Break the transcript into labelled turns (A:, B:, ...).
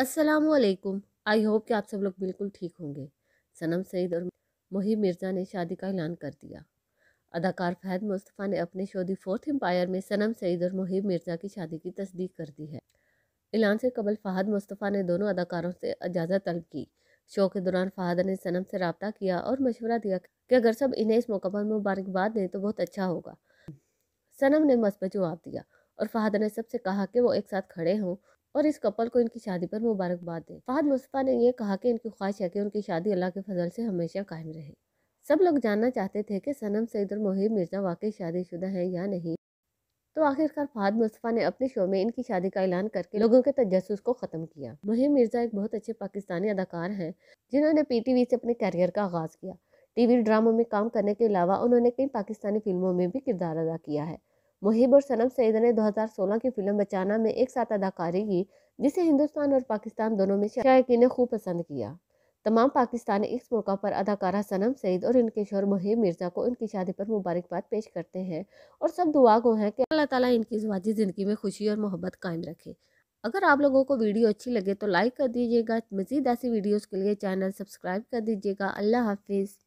A: वालेकुम I hope कि आप सब लोग बिल्कुल ठीक होंगे सनम सईद और मोहिब मिर्ज़ा ने शादी का ऐलान कर दिया अदाकार फहद मुस्तफ़ा ने अपने शो दी फोर्थ एम्पायर में सनम सईद और मोहिब मिर्ज़ा की शादी की तस्दीक कर दी है ऐलान से कबल फहद मुस्तफ़ा ने दोनों अदाकारों से इजाज़त तलब की शो के दौरान फहद ने सनम से रबता किया और मशवरा दिया कि अगर सब इन्हें इस मौके पर मुबारकबाद दें तो बहुत अच्छा होगा सनम ने मस्बत जवाब दिया और फहद ने सबसे कहा कि वो एक साथ खड़े हों और इस कपल को इनकी शादी पर मुबारकबाद दें फहद मुस्तफ़ा ने यह कहा कि इनकी ख्वाहिश है कि उनकी शादी अल्लाह के फजल से हमेशा कायम रहे सब लोग जानना चाहते थे कि सनम सईद और मोहिब मिर्जा वाकई शादीशुदा हैं या नहीं तो आखिरकार फहद मुस्तफ़ा ने अपने शो में इनकी शादी का ऐलान करके लोगों के तजस को ख़त्म किया मोहिब मिर्ज़ा एक बहुत अच्छे पाकिस्तानी अदाकार हैं जिन्होंने वी से अपने कैरियर का आगाज़ किया टीवी ड्रामों में काम करने के अलावा उन्होंने कई पाकिस्तानी फिल्मों में भी किरदार अदा किया है मुहिब और सनम सईद ने 2016 की फिल्म बचाना में एक साथ अदाकारी की जिसे हिंदुस्तान और पाकिस्तान दोनों में शायकी ने खूब पसंद किया तमाम पाकिस्तानी इस मौका पर अदाकारा सनम सईद और इनके शोर मुहिब मिर्ज़ा को इनकी शादी पर मुबारकबाद पेश करते हैं और सब दुआ को हैं कि अल्लाह ताला इनकी जवाजी ज़िंदगी में खुशी और मोहब्बत कायम रखे अगर आप लोगों को वीडियो अच्छी लगे तो लाइक कर दीजिएगा मज़ीद ऐसी वीडियोज़ के लिए चैनल सब्सक्राइब कर दीजिएगा अल्लाह हाफिज़